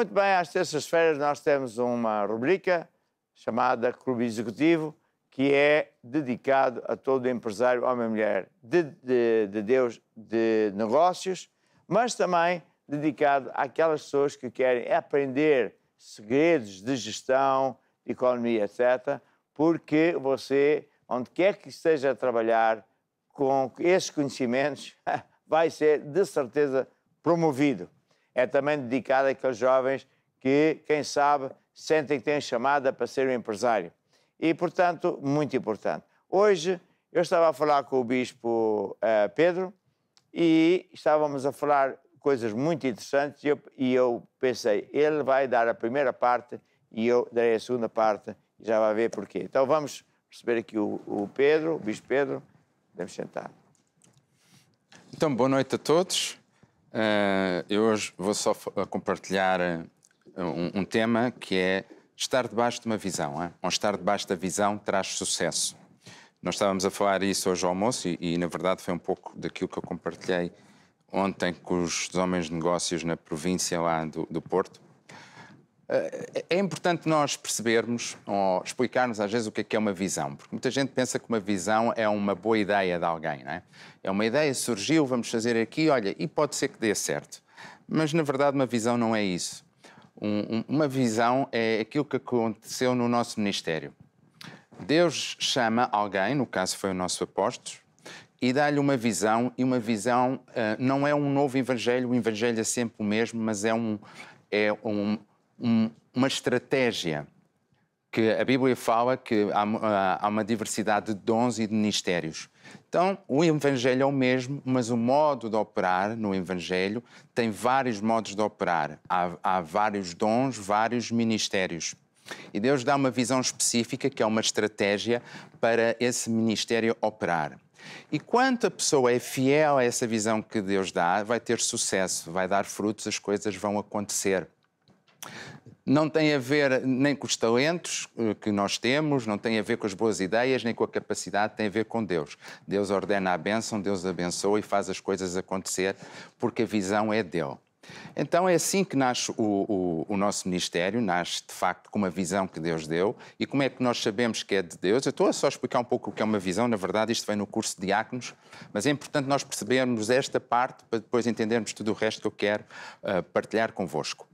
Muito bem, às terças-feiras nós temos uma rubrica chamada Clube Executivo, que é dedicado a todo empresário, homem e mulher, de, de, de Deus, de negócios, mas também dedicado àquelas pessoas que querem aprender segredos de gestão, de economia, etc., porque você, onde quer que esteja a trabalhar, com esses conhecimentos, vai ser de certeza promovido é também dedicado àqueles jovens que, quem sabe, sentem que têm chamada para ser um empresário. E, portanto, muito importante. Hoje, eu estava a falar com o Bispo uh, Pedro e estávamos a falar coisas muito interessantes e eu, e eu, pensei, ele vai dar a primeira parte e eu darei a segunda parte e já vai ver porquê. Então vamos receber aqui o, o Pedro, o Bispo Pedro, podemos sentar. Então, boa noite a todos. Uh, eu hoje vou só compartilhar eh, um, um, tema que é estar debaixo de uma visão. Hein? Ou estar debaixo da visão traz sucesso. Nós estávamos a falar isso hoje ao almoço e, e, na verdade, foi um pouco daquilo que eu compartilhei ontem com os homens de negócios na província lá do, do Porto. Eh, é importante nós percebermos ou explicarmos às vezes o que é, que é uma visão, porque muita gente pensa que uma visão é uma boa ideia de alguém, não é? É uma ideia, surgiu, vamos fazer aqui, olha, e pode ser que dê certo. Mas na verdade, uma visão não é isso. Um, um, uma visão é aquilo que aconteceu no nosso ministério. Deus chama alguém, no caso foi o nosso apóstolo, e dá-lhe uma visão, e uma visão uh, não é um novo evangelho, o evangelho é sempre o mesmo, mas é um, é um, um, uma estratégia que a Bíblia fala que há, há, uma diversidade de dons e de ministérios. Então, o Evangelho é o mesmo, mas o modo de operar no Evangelho tem vários modos de operar. Há, há vários dons, vários ministérios. E Deus dá uma visão específica, que é uma estratégia para esse ministério operar. E quanto a pessoa é fiel a essa visão que Deus dá, vai ter sucesso, vai dar frutos, as coisas vão acontecer não tem a ver nem com os talentos eh, que nós temos, não tem a ver com as boas ideias, nem com a capacidade, tem a ver com Deus. Deus ordena a bênção, Deus abençoa e faz as coisas acontecer, porque a visão é dele. Então é assim que nasce o, o, o, nosso ministério, nasce de facto com uma visão que Deus deu. E como é que nós sabemos que é de Deus? Eu estou a só explicar um pouco o que é uma visão, na verdade, isto vem no curso de diáconos, mas é importante nós percebermos esta parte para depois entendermos tudo o resto que eu quero uh, partilhar convosco.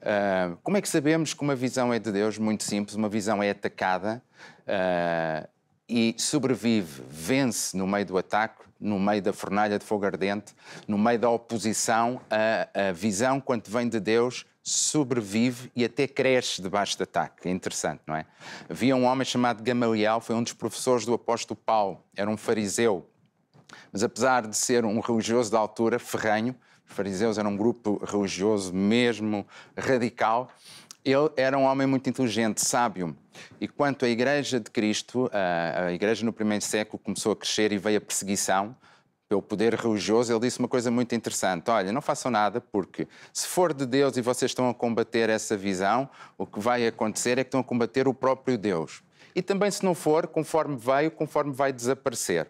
Uh, como é que sabemos que uma visão é de Deus? Muito simples, uma visão é atacada uh, e sobrevive, vence no meio do ataque, no meio da fornalha de fogo ardente, no meio da oposição. A, a visão, quando vem de Deus, sobrevive e até cresce debaixo de ataque. É interessante, não é? Havia um homem chamado Gamaliel, foi um dos professores do apóstolo Paulo, era um fariseu. Mas apesar de ser um religioso da altura, ferranho, fariseus era um grupo religioso mesmo radical. Ele era um homem muito inteligente, sábio. E quanto à Igreja de Cristo, a Igreja no primeiro século começou a crescer e veio a perseguição pelo poder religioso, ele disse uma coisa muito interessante: olha, não façam nada, porque se for de Deus e vocês estão a combater essa visão, o que vai acontecer é que estão a combater o próprio Deus. E também, se não for, conforme veio, conforme vai desaparecer.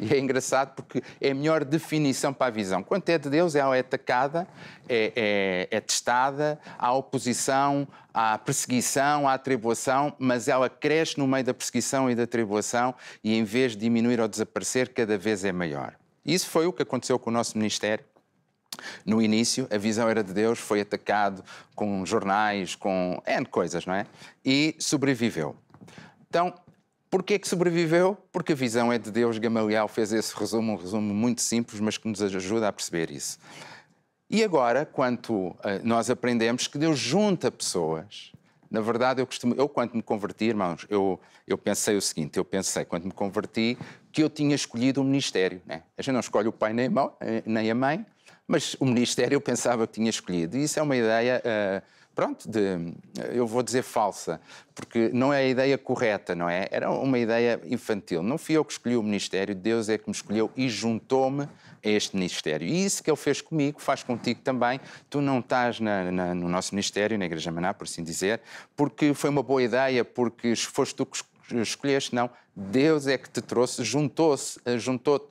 E é engraçado porque é a melhor definição para a visão. Quando é de Deus, ela é, é atacada, é, é, é testada, há oposição, há perseguição, há atribuição, mas ela cresce no meio da perseguição e da atribuição e em vez de diminuir ou desaparecer, cada vez é maior. Isso foi o que aconteceu com o nosso ministério. No início, a visão era de Deus, foi atacado com jornais, com N coisas, não é? E sobreviveu. Então, Porquê que sobreviveu? Porque a visão é de Deus. Gamaliel fez esse resumo, um resumo muito simples, mas que nos ajuda a perceber isso. E agora, quanto eh, nós aprendemos que Deus junta pessoas. Na verdade, eu costumo, eu quando me converti, irmãos, eu, eu pensei o seguinte, eu pensei quando me converti que eu tinha escolhido um ministério, né? A gente não escolhe o pai nem a mãe, eh, nem a mãe mas o ministério eu pensava que tinha escolhido. E isso é uma ideia uh, pronto, de, eu vou dizer falsa, porque não é a ideia correta, não é? Era uma ideia infantil. Não fui eu que escolhi o ministério, Deus é que me escolheu e juntou-me a este ministério. E isso que Ele fez comigo, faz contigo também. Tu não estás na, na, no nosso ministério, na Igreja Maná, por assim dizer, porque foi uma boa ideia, porque foste tu que escolheste, não. Deus é que te trouxe, juntou-se, juntou-te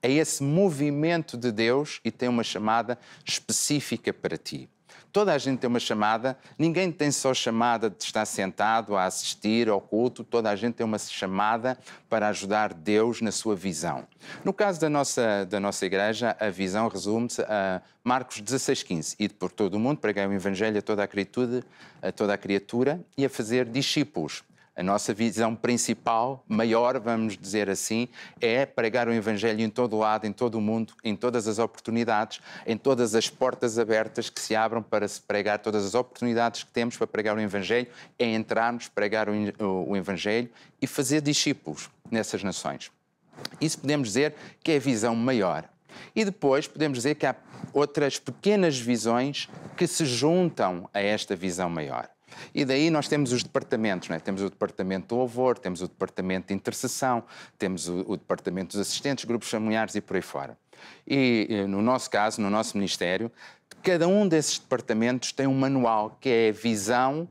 a esse movimento de Deus e tem uma chamada específica para ti. Toda a gente tem uma chamada, ninguém tem só chamada de estar sentado a assistir ao culto, toda a gente tem uma chamada para ajudar Deus na sua visão. No caso da nossa, da nossa igreja, a visão resume-se a Marcos 16,15. E por todo o mundo preguei o Evangelho a toda a criatura, a toda a criatura e a fazer discípulos. A nossa visão principal, maior, vamos dizer assim, é pregar o Evangelho em todo lado, em todo o mundo, em todas as oportunidades, em todas as portas abertas que se abram para se pregar, todas as oportunidades que temos para pregar o Evangelho, é entrarmos, pregar o, Evangelho e fazer discípulos nessas nações. Isso podemos dizer que é a visão maior. E depois podemos dizer que há outras pequenas visões que se juntam a esta visão maior. E daí nós temos os departamentos, né? temos o departamento do louvor, temos o departamento de intercessão, temos o, o departamento dos assistentes, grupos familiares e por aí fora. E, eh, no nosso caso, no nosso Ministério, cada um desses departamentos tem um manual que é a visão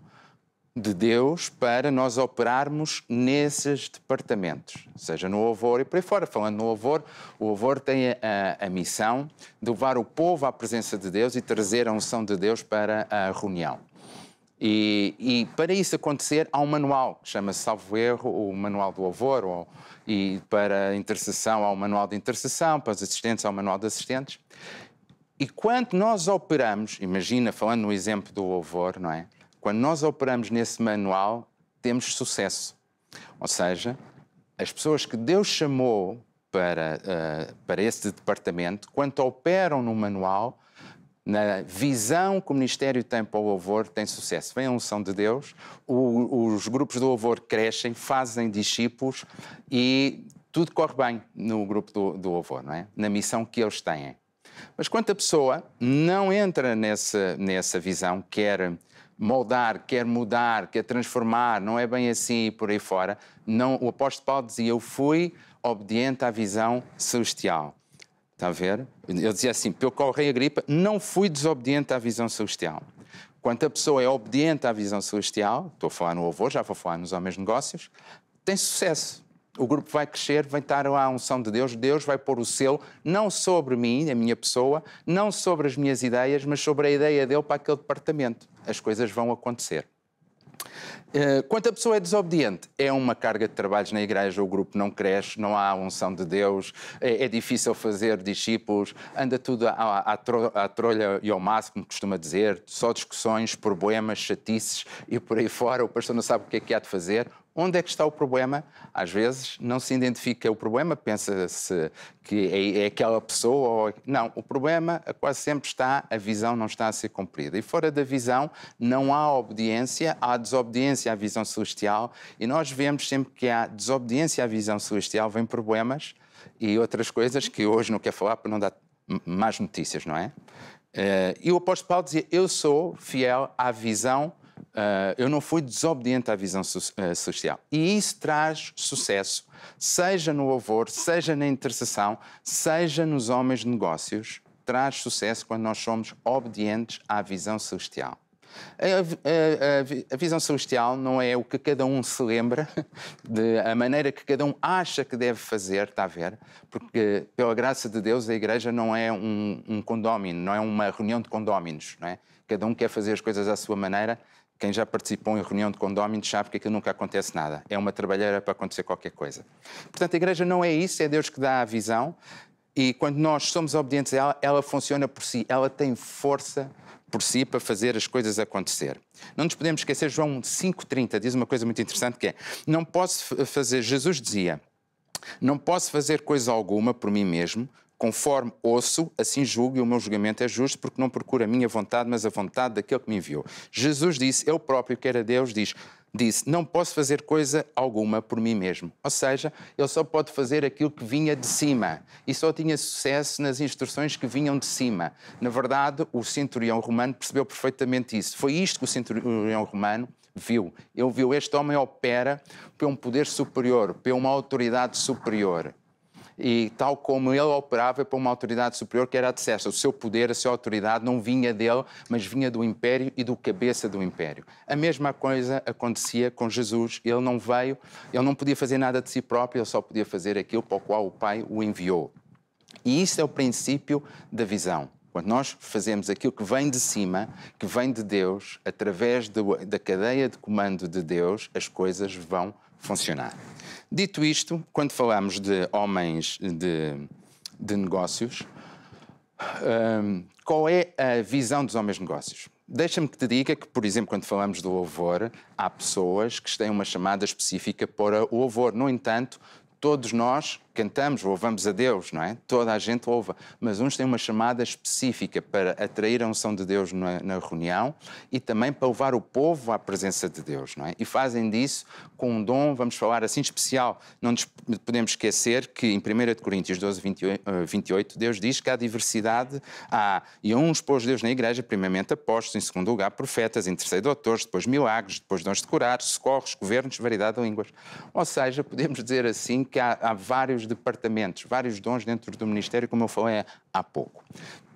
de Deus para nós operarmos nesses departamentos, seja no louvor e por aí fora. Falando no louvor, o louvor tem a, a missão de levar o povo à presença de Deus e trazer a unção de Deus para a reunião. E, e, para isso acontecer, há um manual, que chama-se, salvo erro, o Manual do Avor, ou, e para intercessão há um manual de intercessão, para os assistentes há um manual de assistentes. E quando nós operamos, imagina, falando no exemplo do Avor, não é? Quando nós operamos nesse manual, temos sucesso. Ou seja, as pessoas que Deus chamou para, uh, para esse departamento, quando operam no manual, na visão que o Ministério tem para o louvor, tem sucesso. Vem a unção de Deus, o, os grupos do louvor crescem, fazem discípulos e tudo corre bem no grupo do, do louvor, não é? na missão que eles têm. Mas quando a pessoa não entra nessa, nessa visão, quer moldar, quer mudar, quer transformar, não é bem assim e por aí fora. Não, o apóstolo Paulo dizia: Eu fui obediente à visão celestial. Está a ver? Eu dizia assim: pelo qual a gripe, não fui desobediente à visão celestial. Quando a pessoa é obediente à visão celestial, estou a falar no avô, já vou falar nos homens negócios, tem sucesso. O grupo vai crescer, vai estar à unção de Deus, Deus vai pôr o selo, não sobre mim, a minha pessoa, não sobre as minhas ideias, mas sobre a ideia dele para aquele departamento. As coisas vão acontecer. Eh, quando a pessoa é desobediente, é uma carga de trabalhos na igreja, o grupo não cresce, não há unção de Deus, é, é difícil fazer discípulos, anda tudo à, à, à trolha e ao máximo, como costuma dizer, só discussões, problemas, chatices e por aí fora, o pastor não sabe o que é que há de fazer. Onde é que está o problema? Às vezes não se identifica o problema, pensa-se que é, é, aquela pessoa. Ou... É não, o problema quase sempre está, a visão não está a ser cumprida. E fora da visão, não há obediência, há desobediência desobediência à visão celestial, e nós vemos sempre que há desobediência à visão celestial, vem problemas e outras coisas que hoje não quer falar para não dar más notícias, não é? Eh, e o apóstolo Paulo dizia: Eu sou fiel à visão Uh, eu não fui desobediente à visão uh, eh, social. E isso traz sucesso, seja no louvor, seja na intercessão, seja nos homens de negócios, traz sucesso quando nós somos obedientes à visão celestial. A, a, a, visão celestial não é o que cada um se lembra, de, a maneira que cada um acha que deve fazer, está a ver? Porque, pela graça de Deus, a igreja não é um, um condómino, não é uma reunião de condóminos, não é? Cada um quer fazer as coisas à sua maneira. Quem já participou em reunião de condóminos sabe que aquilo nunca acontece nada. É uma trabalheira para acontecer qualquer coisa. Portanto, a igreja não é isso, é Deus que dá a visão. E quando nós somos obedientes a ela, ela funciona por si, ela tem força por si para fazer as coisas acontecer. Não nos podemos esquecer, João 5,30 diz uma coisa muito interessante que é: não posso fazer, Jesus dizia, não posso fazer coisa alguma por mim mesmo, conforme ouço, assim julgo e o meu julgamento é justo, porque não procuro a minha vontade, mas a vontade daquele que me enviou. Jesus disse, eu próprio, que era Deus, diz: disse: Não posso fazer coisa alguma por mim mesmo. Ou seja, ele só pode fazer aquilo que vinha de cima e só tinha sucesso nas instruções que vinham de cima. Na verdade, o centurião romano percebeu perfeitamente isso. Foi isto que o centurião romano viu. Ele viu: este homem opera por um poder superior, por uma autoridade superior e tal como ele operava para uma autoridade superior que era a de César. O seu poder, a sua autoridade não vinha dele, mas vinha do império e do cabeça do império. A mesma coisa acontecia com Jesus. Ele não veio, ele não podia fazer nada de si próprio, ele só podia fazer aquilo para o qual o Pai o enviou. E isso é o princípio da visão. Quando nós fazemos aquilo que vem de cima, que vem de Deus, através do, da cadeia de comando de Deus, as coisas vão funcionar. Dito isto, quando falamos de homens de, de negócios, um, qual é a visão dos homens de negócios? Deixa-me que te diga que, por exemplo, quando falamos do louvor, há pessoas que têm uma chamada específica para o louvor. No entanto, todos nós cantamos, louvamos a Deus, não é? Toda a gente louva, mas uns têm uma chamada específica para atrair a unção de Deus na, na, reunião e também para levar o povo à presença de Deus, não é? E fazem disso com um dom, vamos falar assim, especial. Não podemos esquecer que em 1 Coríntios 12, 28, eh, Deus diz que há diversidade, há, e uns pôs Deus na igreja, primeiramente apóstolos, em segundo lugar profetas, em terceiro doutores, depois milagres, depois dons de curar, socorros, governos, variedade de línguas. Ou seja, podemos dizer assim que há, há vários departamentos, vários dons dentro do Ministério, como eu falei há pouco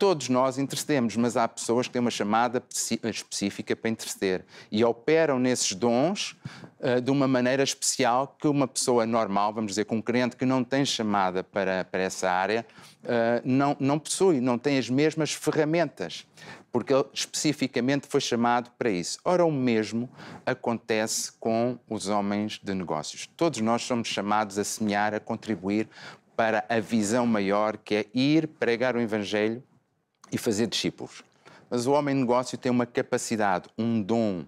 todos nós intercedemos, mas há pessoas que têm uma chamada específica para interceder e operam nesses dons uh, de uma maneira especial que uma pessoa normal, vamos dizer, com um crente que não tem chamada para, para essa área, uh, não, não possui, não tem as mesmas ferramentas, porque ele especificamente foi chamado para isso. Ora, o mesmo acontece com os homens de negócios. Todos nós somos chamados a semear, a contribuir para a visão maior que é ir pregar o Evangelho e fazer discípulos. Mas o homem de negócio tem uma capacidade, um dom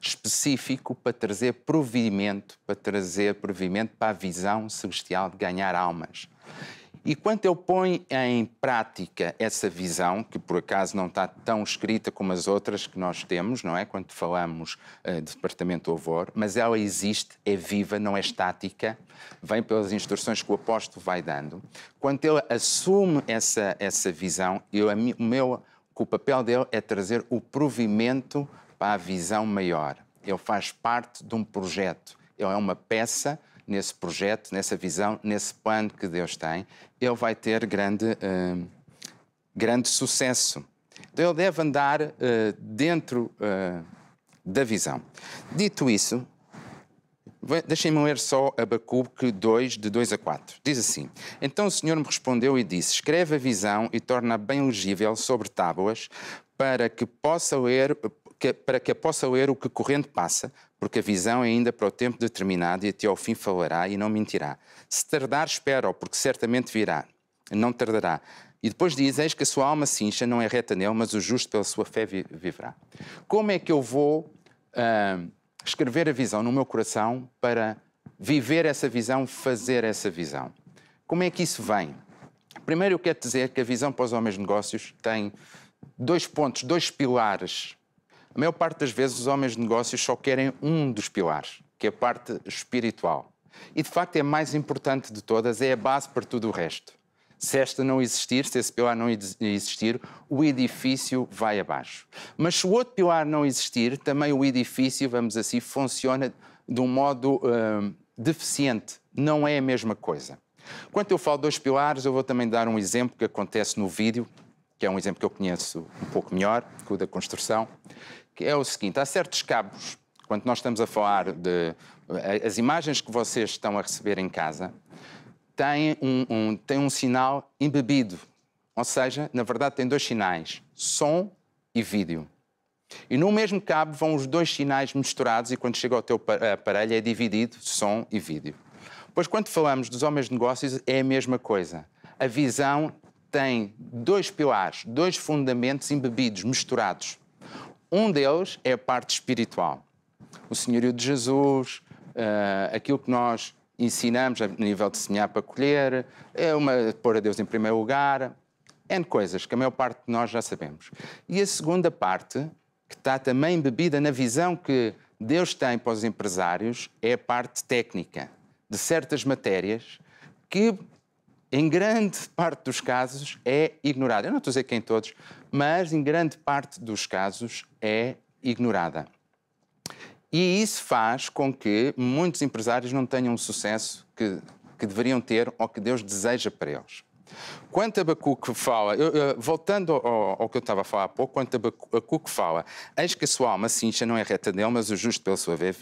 específico para trazer provimento, para trazer provimento para a visão celestial de ganhar almas. E quando ele põe em prática essa visão, que por acaso não está tão escrita como as outras que nós temos, não é? Quando falamos uh, de departamento do louvor, mas ela existe, é viva, não é estática, vem pelas instruções que o apóstolo vai dando. Quando ele assume essa, essa visão, eu, o meu, o papel dele é trazer o provimento para a visão maior. Ele faz parte de um projeto, ele é uma peça nesse projeto, nessa visão, nesse plano que Deus tem, ele vai ter grande, uh, grande sucesso. Então ele deve andar uh, dentro uh, da visão. Dito isso, deixem-me ler só Abacuque 2, de 2 a 4. Diz assim: Então o Senhor me respondeu e disse: Escreve a visão e torna bem legível sobre tábuas, para que possa ler, que, para que possa ler o que corrente passa, porque a visão é ainda para o tempo determinado e até ao fim falará e não mentirá. Se tardar, espera porque certamente virá, não tardará. E depois diz: Eis que a sua alma se incha, não é reta nele, mas o justo pela sua fé viverá. Como é que eu vou uh, escrever a visão no meu coração para viver essa visão, fazer essa visão? Como é que isso vem? Primeiro, eu quero dizer que a visão para os homens de negócios tem dois pontos, dois pilares a maior parte das vezes os homens de negócios só querem um dos pilares, que é a parte espiritual. E de facto é a mais importante de todas, é a base para tudo o resto. Se esta não existir, se esse pilar não existir, o edifício vai abaixo. Mas se o outro pilar não existir, também o edifício, vamos assim, funciona de um modo uh, deficiente. Não é a mesma coisa. Quando eu falo dos pilares, eu vou também dar um exemplo que acontece no vídeo, que é um exemplo que eu conheço um pouco melhor, que o da construção, que é o seguinte: há certos cabos, quando nós estamos a falar de. As imagens que vocês estão a receber em casa têm um, um, têm um sinal embebido. Ou seja, na verdade, tem dois sinais: som e vídeo. E no mesmo cabo vão os dois sinais misturados e quando chega ao teu aparelho é dividido som e vídeo. Pois quando falamos dos homens de negócios é a mesma coisa. A visão tem dois pilares, dois fundamentos embebidos, misturados. Um deles é a parte espiritual. O senhorio de Jesus, uh, aquilo que nós ensinamos a nível de semear para colher, é uma, pôr a Deus em primeiro lugar, N coisas que a maior parte de nós já sabemos. E a segunda parte, que está também bebida na visão que Deus tem para os empresários, é a parte técnica de certas matérias que em grande parte dos casos, é ignorada. Eu não estou a dizer que em todos, mas em grande parte dos casos é ignorada. E isso faz com que muitos empresários não tenham o sucesso que, que deveriam ter ou que Deus deseja para eles. Quanto a Bacuque fala, eu, eu, voltando ao, ao, que eu estava a falar há pouco, quanto a Bacuque fala, eis que a sua alma se incha, não é reta dele, mas o justo pela sua vez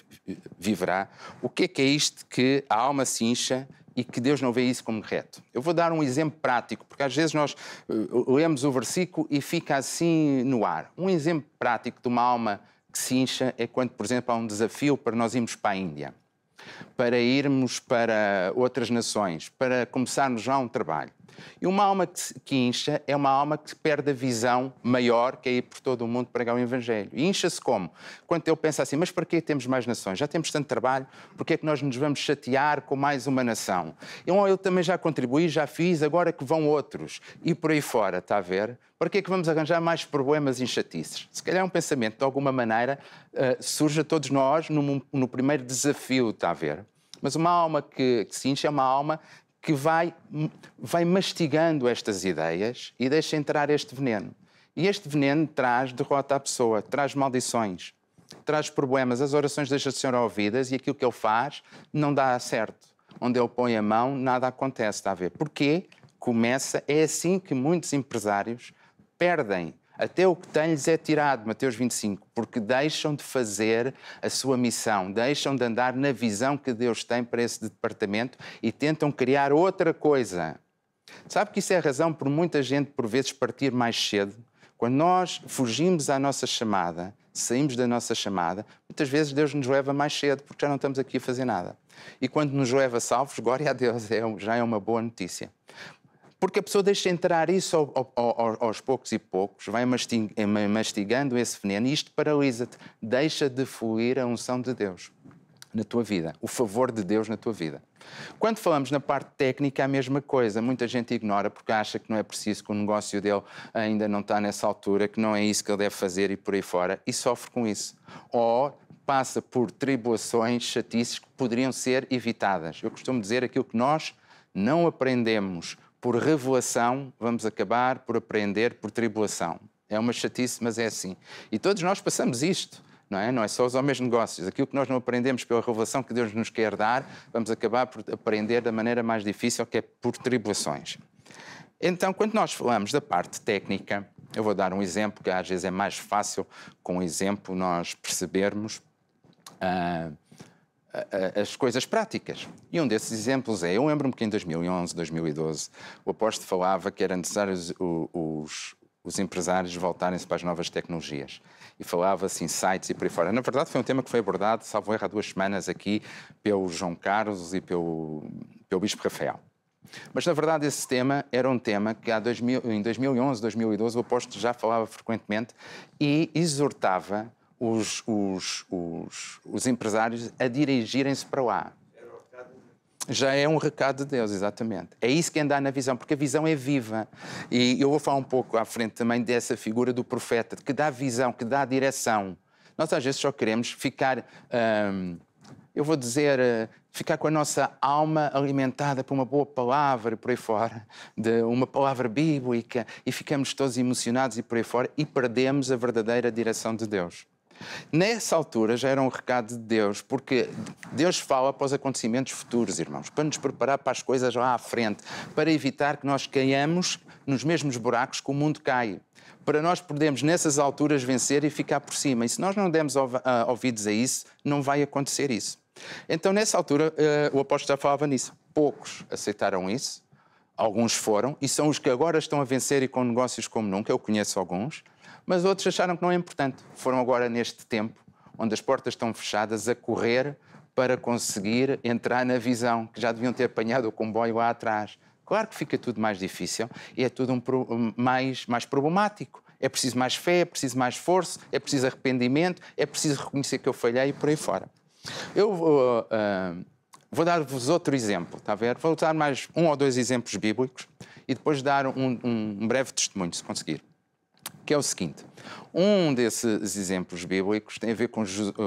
viverá. O que é que é isto que a alma se incha e que Deus não vê isso como reto. Eu vou dar um exemplo prático, porque às vezes nós eh, lemos o versículo e fica assim no ar. Um exemplo prático de uma alma que se incha é quando, por exemplo, há um desafio para nós irmos para a Índia, para irmos para outras nações, para começarmos já um trabalho. E uma alma que, que incha é uma alma que perde a visão maior que é ir por todo o mundo pregar o Evangelho. E incha-se como? Quando eu penso assim, mas para que temos mais nações? Já temos tanto trabalho, porque é que nós nos vamos chatear com mais uma nação? Eu, então, oh, eu também já contribuí, já fiz, agora que vão outros. E por aí fora, está a ver? Para que é que vamos arranjar mais problemas e chatices? Se calhar é um pensamento, de alguma maneira, uh, surge a todos nós no, no primeiro desafio, está a ver? Mas uma alma que, que se incha é uma alma que vai, vai mastigando estas ideias e deixa entrar este veneno. E este veneno traz derrota à pessoa, traz maldições, traz problemas. As orações deixam de ser ouvidas e aquilo que ele faz não dá certo. Onde ele põe a mão, nada acontece, está a ver? Porque Começa, é assim que muitos empresários perdem até o que tem lhes é tirado, Mateus 25, porque deixam de fazer a sua missão, deixam de andar na visão que Deus tem para esse departamento e tentam criar outra coisa. Sabe que isso é a razão por muita gente, por vezes, partir mais cedo? Quando nós fugimos à nossa chamada, saímos da nossa chamada, muitas vezes Deus nos leva mais cedo, porque já não estamos aqui a fazer nada. E quando nos leva salvos, glória a Deus, é, já é uma boa notícia porque a pessoa deixa entrar isso ao, ao, aos poucos e poucos, vai mastigando esse veneno e isto paralisa-te, deixa de fluir a unção de Deus na tua vida, o favor de Deus na tua vida. Quando falamos na parte técnica, é a mesma coisa. Muita gente ignora porque acha que não é preciso, que o negócio dele ainda não está nessa altura, que não é isso que ele deve fazer e por aí fora, e sofre com isso. Ou passa por tribulações, chatices que poderiam ser evitadas. Eu costumo dizer aquilo que nós não aprendemos por revelação vamos acabar por aprender por tribulação. É uma chatice, mas é assim. E todos nós passamos isto. Não é? não é só os homens negócios. Aquilo que nós não aprendemos pela revelação que Deus nos quer dar, vamos acabar por aprender da maneira mais difícil, que é por tribulações. Então, quando nós falamos da parte técnica, eu vou dar um exemplo, que às vezes é mais fácil, com um exemplo, nós percebermos. Uh, as coisas práticas. E um desses exemplos é, eu lembro-me que em 2011, 2012, o Aposto falava que era necessário os, os, os empresários voltarem-se para as novas tecnologias. E falava-se em assim, sites e por aí fora. Na verdade, foi um tema que foi abordado, salvo erro, há duas semanas aqui, pelo João Carlos e pelo, pelo Bispo Rafael. Mas, na verdade, esse tema era um tema que há 2000, em 2011, 2012, o Aposto já falava frequentemente e exortava os, os, os, os empresários a dirigirem-se para lá. Já é um recado de Deus, exatamente. É isso que é anda na visão, porque a visão é viva. E eu vou falar um pouco à frente também dessa figura do profeta, que dá visão, que dá direção. Nós às vezes só queremos ficar, hum, eu vou dizer, eh, ficar com a nossa alma alimentada por uma boa palavra por aí fora, de uma palavra bíblica, e ficamos todos emocionados e por aí fora, e perdemos a verdadeira direção de Deus. Nessa altura já era um recado de Deus, porque Deus fala para os acontecimentos futuros, irmãos, para nos preparar para as coisas lá à frente, para evitar que nós caiamos nos mesmos buracos que o mundo cai. Para nós podermos, nessas alturas, vencer e ficar por cima. E se nós não demos ah, ouvidos a isso, não vai acontecer isso. Então, nessa altura, ah, o apóstolo já falava nisso. Poucos aceitaram isso, alguns foram, e são os que agora estão a vencer e com negócios como nunca. Eu conheço alguns mas outros acharam que não é importante. Foram agora neste tempo, onde as portas estão fechadas, a correr para conseguir entrar na visão, que já deviam ter apanhado o comboio lá atrás. Claro que fica tudo mais difícil e é tudo um, mais, mais problemático. É preciso mais fé, é preciso mais força, é preciso arrependimento, é preciso reconhecer que eu falhei e por aí fora. Eu uh, uh, vou dar-vos outro exemplo, está a ver? Vou dar mais um ou dois exemplos bíblicos e depois dar um, um breve testemunho, se conseguir que é o seguinte. Um desses exemplos bíblicos tem a ver com,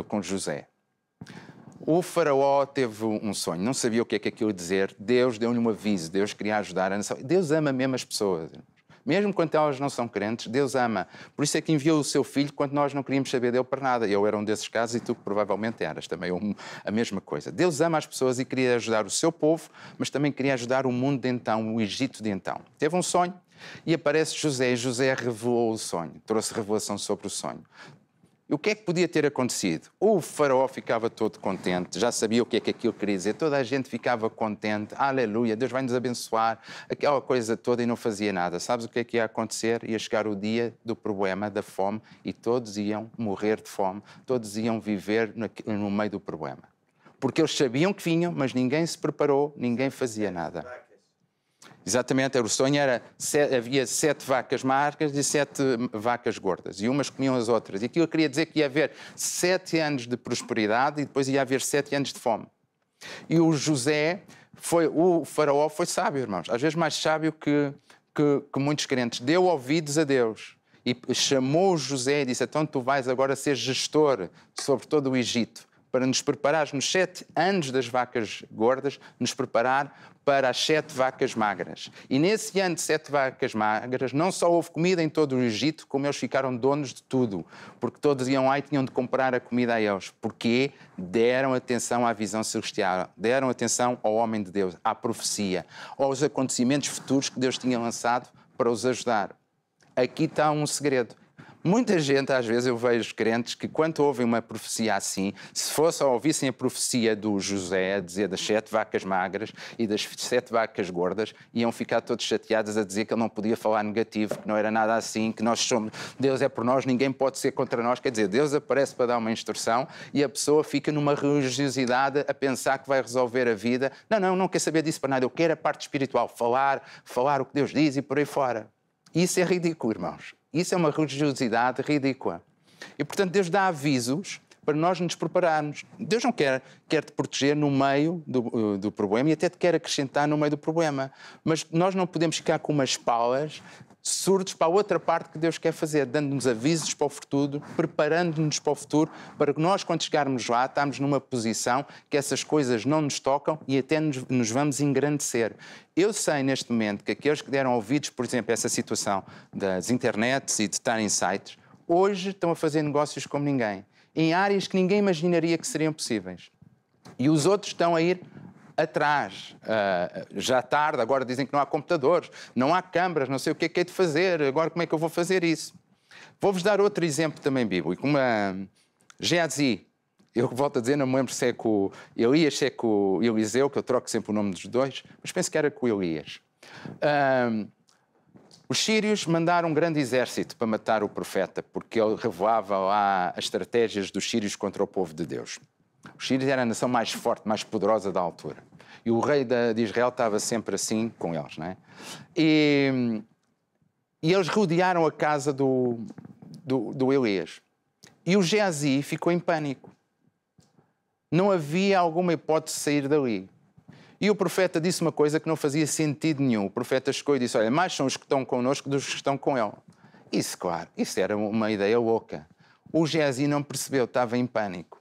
com José. O faraó teve um sonho, não sabia o que é que aquilo dizer. Deus deu-lhe um aviso, Deus queria ajudar a nação. Deus ama mesmo as pessoas. Mesmo quando elas não são crentes, Deus ama. Por isso é que enviou o seu filho quando nós não queríamos saber dele para nada. Eu era um desses casos e tu provavelmente eras também um, a mesma coisa. Deus ama as pessoas e queria ajudar o seu povo, mas também queria ajudar o mundo de então, o Egito de então. Teve um sonho, e aparece José e José revelou o sonho, trouxe revelação sobre o sonho. E o que é que podia ter acontecido? Ou o faraó ficava todo contente, já sabia o que é que aquilo queria dizer, toda a gente ficava contente, aleluia, Deus vai nos abençoar, aquela coisa toda e não fazia nada. Sabes o que é que ia acontecer? Ia chegar o dia do problema, da fome, e todos iam morrer de fome, todos iam viver no meio do problema. Porque eles sabiam que vinham, mas ninguém se preparou, ninguém fazia nada. Exatamente, era, o sonho era, sete, havia sete vacas marcas e sete vacas gordas, e umas comiam as outras. E aquilo queria dizer que ia haver sete anos de prosperidade e depois ia haver sete anos de fome. E o José, foi, o faraó foi sábio, irmãos, às vezes mais sábio que, que, que muitos crentes. Deu ouvidos a Deus e chamou José e disse, então tu vais agora ser gestor sobre todo o Egito para nos preparar nos sete anos das vacas gordas, nos preparar para as sete vacas magras. E nesse ano de sete vacas magras, não só houve comida em todo o Egito, como eles ficaram donos de tudo, porque todos iam lá e tinham de comprar a comida a eles, porque deram atenção à visão celestial, deram atenção ao homem de Deus, à profecia, aos acontecimentos futuros que Deus tinha lançado para os ajudar. Aqui está um segredo. Muita gente, às vezes, eu vejo crentes que, quando ouvem uma profecia assim, se fosse ouvissem a profecia do José a dizer das sete vacas magras e das sete vacas gordas, iam ficar todos chateados a dizer que ele não podia falar negativo, que não era nada assim, que nós somos, Deus é por nós, ninguém pode ser contra nós. Quer dizer, Deus aparece para dar uma instrução e a pessoa fica numa religiosidade a pensar que vai resolver a vida. Não, não, não quer saber disso para nada, eu quero a parte espiritual, falar, falar o que Deus diz e por aí fora. Isso é ridículo, irmãos. Isso é uma religiosidade ridícula. E, portanto, Deus dá avisos para nós nos prepararmos. Deus não quer, quer te proteger no meio do, eh, do problema e até te quer acrescentar no meio do problema. Mas nós não podemos ficar com umas palas surdos para a outra parte que Deus quer fazer, dando-nos avisos para o futuro, preparando-nos para o futuro, para que nós, quando chegarmos lá, estamos numa posição que essas coisas não nos tocam e até nos, nos vamos engrandecer. Eu sei neste momento que aqueles que deram ouvidos, por exemplo, a essa situação das internets e de estar em sites, hoje estão a fazer negócios como ninguém em áreas que ninguém imaginaria que seriam possíveis. E os outros estão a ir atrás, uh, já tarde, agora dizem que não há computadores, não há câmaras, não sei o que é que é de fazer, agora como é que eu vou fazer isso? Vou-vos dar outro exemplo também bíblico, uma Geazi, eu volto a dizer, não me lembro se é com Elias, se é com Eliseu, que eu troco sempre o nome dos dois, mas penso que era com Elias. Ah, os sírios mandaram um grande exército para matar o profeta, porque ele revoava lá as estratégias dos sírios contra o povo de Deus. Os sírios eram a nação mais forte, mais poderosa da altura. E o rei de Israel estava sempre assim com eles, não é? E, e eles rodearam a casa do, do, do Elias. E o Geazi ficou em pânico. Não havia alguma hipótese de sair dali. E o profeta disse uma coisa que não fazia sentido nenhum. O profeta chegou e disse: Olha, mais são os que estão connosco dos que estão com ele. Isso, claro, isso era uma ideia louca. O Geazi não percebeu, estava em pânico.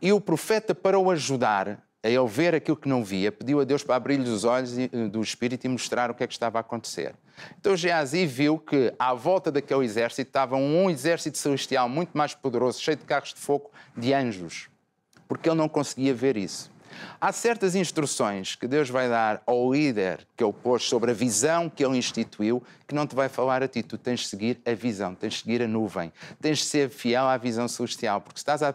E o profeta, para o ajudar a ele ver aquilo que não via, pediu a Deus para abrir-lhe os olhos eh, do espírito e mostrar o que é que estava a acontecer. Então Geazi viu que à volta daquele exército estava um exército celestial muito mais poderoso, cheio de carros de fogo, de anjos, porque ele não conseguia ver isso. Há certas instruções que Deus vai dar ao líder que ele pôs sobre a visão que ele instituiu, que não te vai falar a ti. Tu tens de seguir a visão, tens de seguir a nuvem, tens de ser fiel à visão celestial, porque se estás à,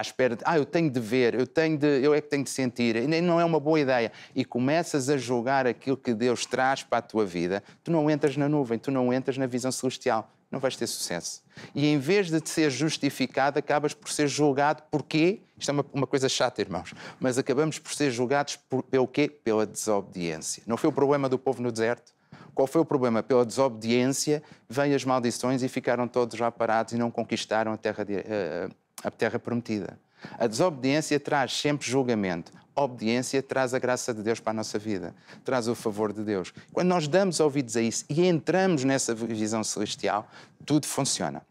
espera de, ah, eu tenho de ver, eu, tenho de, eu é que tenho de sentir, e não é uma boa ideia, e começas a julgar aquilo que Deus traz para a tua vida, tu não entras na nuvem, tu não entras na visão celestial, não vais ter sucesso. E em vez de ser justificado, acabas por ser julgado por quê? Isto é uma, uma coisa chata, irmãos, mas acabamos por ser julgados por, pelo quê? Pela desobediência. Não foi o problema do povo no deserto? Qual foi o problema? Pela desobediência veio as maldições e ficaram todos lá parados e não conquistaram a terra, de, a, eh, eh, a terra prometida. A desobediência traz sempre julgamento obediência traz a graça de Deus para a nossa vida, traz o favor de Deus. Quando nós damos ouvidos a isso e entramos nessa visão celestial, tudo funciona.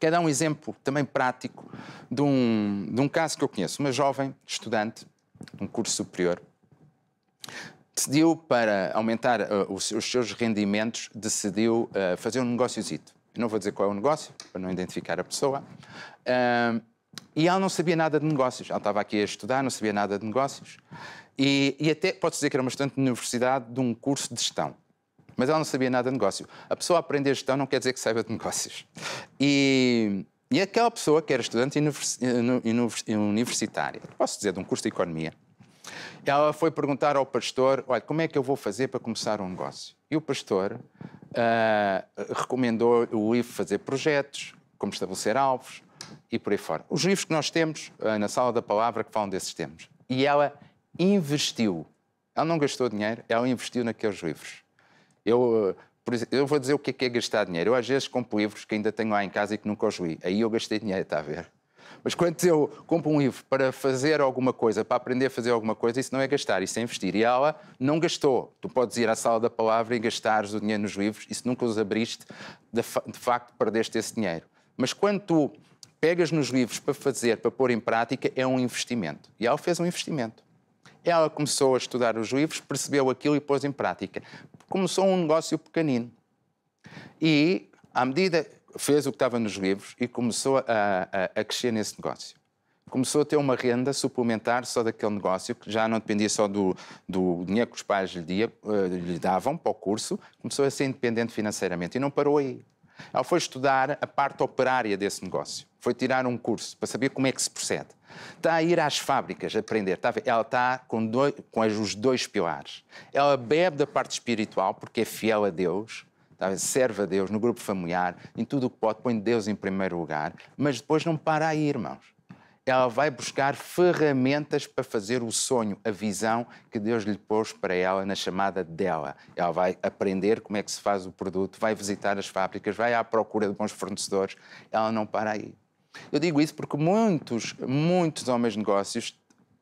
Quer dar um exemplo também prático de um, de um caso que eu conheço. Uma jovem estudante, de um curso superior, decidiu para aumentar uh, os, os, seus rendimentos, decidiu uh, fazer um negóciozito. não vou dizer qual é o negócio, para não identificar a pessoa. Uh, e ela não sabia nada de negócios. Ela estava aqui a estudar, não sabia nada de negócios. E, e até, pode dizer que era uma estudante de universidade de um curso de gestão. Mas ela não sabia nada de negócio. A pessoa a aprender gestão não quer dizer que saiba de negócios. E, e aquela pessoa que era estudante universitária, posso dizer, de um curso de economia, ela foi perguntar ao pastor: Olha, como é que eu vou fazer para começar um negócio? E o pastor uh, recomendou o livro Fazer Projetos, Como Estabelecer Alvos, e por aí fora. Os livros que nós temos eh, na Sala da Palavra que falam desses temas. E ela investiu. Ela não gastou dinheiro, ela investiu naqueles livros. Eu, eh, exemplo, eu vou dizer o que é, que é gastar dinheiro. Eu às vezes compro livros que ainda tenho lá em casa e que nunca os li. Aí eu gastei dinheiro, está a ver? Mas quando eu compro um livro para fazer alguma coisa, para aprender a fazer alguma coisa, isso não é gastar, isso é investir. E ela não gastou. Tu podes ir à sala da palavra e gastares o dinheiro nos livros, e se nunca os abriste, de, facto perdeste esse dinheiro. Mas quando tu pegas nos livros para fazer, para pôr em prática, é um investimento. E ela fez um investimento. Ela começou a estudar os livros, percebeu aquilo e pôs em prática. Começou um negócio pequenino. E, à medida, fez o que estava nos livros e começou a, a, a crescer nesse negócio começou a ter uma renda suplementar só daquele negócio, que já não dependia só do, do dinheiro que os pais lhe, dia, eh, lhe davam para o curso, começou a ser independente financeiramente e não parou aí. Ela foi estudar a parte operária desse negócio. Foi tirar um curso para saber como é que se procede. Está a ir às fábricas aprender. Está ela está com, dois, com os dois pilares. Ela bebe da parte espiritual, porque é fiel a Deus, tá serve a Deus no grupo familiar, em tudo o que pode, põe Deus em primeiro lugar, mas depois não para aí, irmãos ela vai buscar ferramentas para fazer o sonho, a visão que Deus lhe pôs para ela na chamada dela. Ela vai aprender como é que se faz o produto, vai visitar as fábricas, vai à procura de bons fornecedores. Ela não para aí. Eu digo isso porque muitos, muitos homens de negócios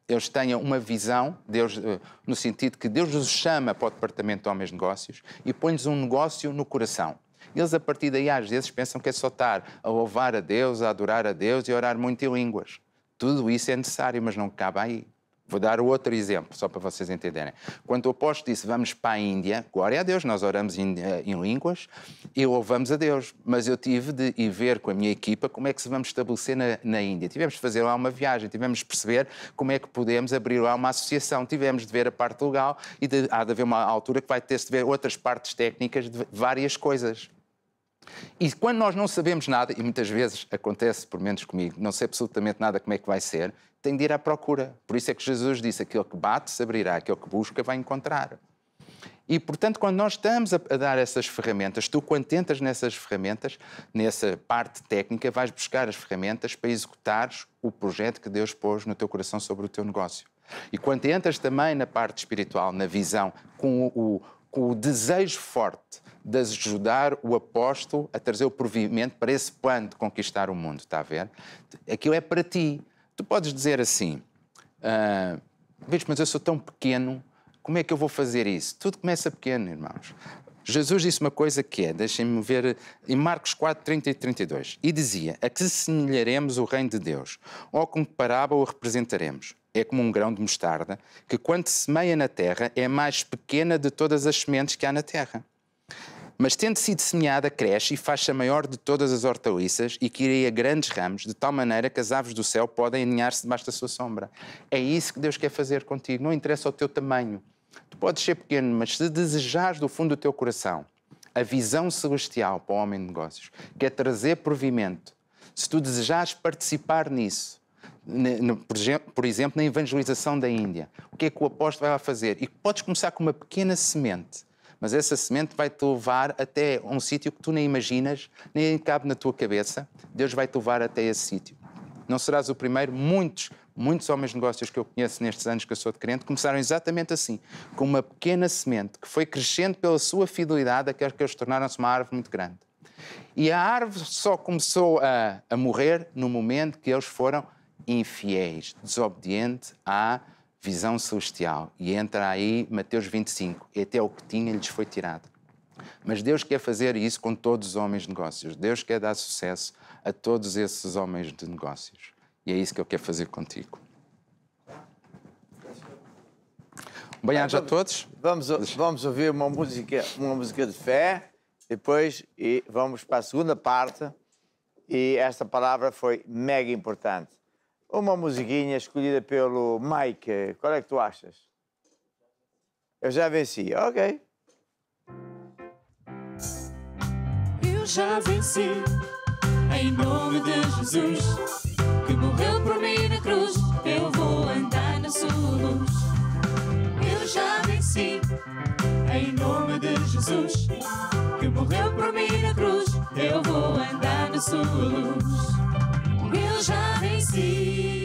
eles tenham uma visão, Deus, eh, no sentido que Deus os chama para o departamento de homens de negócios e põe-lhes um negócio no coração. Eles, a partir daí, às vezes, pensam que é só estar a louvar a Deus, a adorar a Deus e a orar muito em línguas. Tudo isso é necessário, mas não cabe aí. Vou dar outro exemplo, só para vocês entenderem. Quando o apóstolo disse, vamos para a Índia, glória a Deus, nós oramos em, eh, em línguas e louvamos oh, a Deus. Mas eu tive de ir ver com a minha equipa como é que se vamos estabelecer na, na Índia. Tivemos de fazer lá uma viagem, tivemos de perceber como é que podemos abrir lá uma associação. Tivemos de ver a parte legal e de, há de haver uma altura que vai ter-se de ver outras partes técnicas de várias coisas. E quando nós não sabemos nada, e muitas vezes acontece, por menos comigo, não sei absolutamente nada como é que vai ser, tem de ir à procura. Por isso é que Jesus disse: aquele que bate se abrirá, aquele que busca vai encontrar. E, portanto, quando nós estamos a, dar essas ferramentas, tu, quando tentas nessas ferramentas, nessa parte técnica, vais buscar as ferramentas para executares o projeto que Deus pôs no teu coração sobre o teu negócio. E quando entras também na parte espiritual, na visão, com o com o desejo forte de ajudar o apóstolo a trazer o provimento para esse plano de conquistar o mundo, está a ver? Aquilo é para ti. Tu podes dizer assim, ah, mas eu sou tão pequeno, como é que eu vou fazer isso? Tudo começa pequeno, irmãos. Jesus disse uma coisa que é, deixem-me ver, em Marcos 4, 30 e 32, e dizia, a que semelharemos o reino de Deus? Ou com que parábola o representaremos? é como um grão de mostarda, que quando se semeia na terra é mais pequena de todas as sementes que há na terra. Mas tendo sido semeada, cresce e faz-se a maior de todas as hortaliças e cria grandes ramos, de tal maneira que as aves do céu podem aninhar-se debaixo da sua sombra. É isso que Deus quer fazer contigo, não interessa o teu tamanho. Tu podes ser pequeno, mas se desejares do fundo do teu coração a visão celestial para o homem de negócios, que é trazer provimento, se tu desejares participar nisso, por exemplo, na evangelização da Índia. O que é que o apóstolo vai lá fazer? E podes começar com uma pequena semente, mas essa semente vai-te levar até um sítio que tu nem imaginas, nem cabe na tua cabeça. Deus vai-te levar até esse sítio. Não serás o primeiro, muitos, muitos homens de negócios que eu conheço nestes anos que eu sou de crente começaram exatamente assim, com uma pequena semente que foi crescendo pela sua fidelidade, aqueles que eles tornaram-se uma árvore muito grande. E a árvore só começou a, a morrer no momento que eles foram infiéis, desobediente à visão celestial. E entra aí Mateus 25, e até o que tinha lhes foi tirado. Mas Deus quer fazer isso com todos os homens de negócios. Deus quer dar sucesso a todos esses homens de negócios. E é isso que eu quero fazer contigo. bem noite a todos. Vamos, vamos ouvir uma música, uma música de fé, depois e vamos para a segunda parte. E esta palavra foi mega importante. Uma musiquinha escolhida pelo Mike. Qual é que tu achas? Eu já venci. Ok. Eu já venci, em nome de Jesus, que morreu por mim na cruz. Eu vou andar na sua luz. Eu já venci, em nome de Jesus, que morreu por mim na cruz. Eu vou andar na sua luz eu já venci.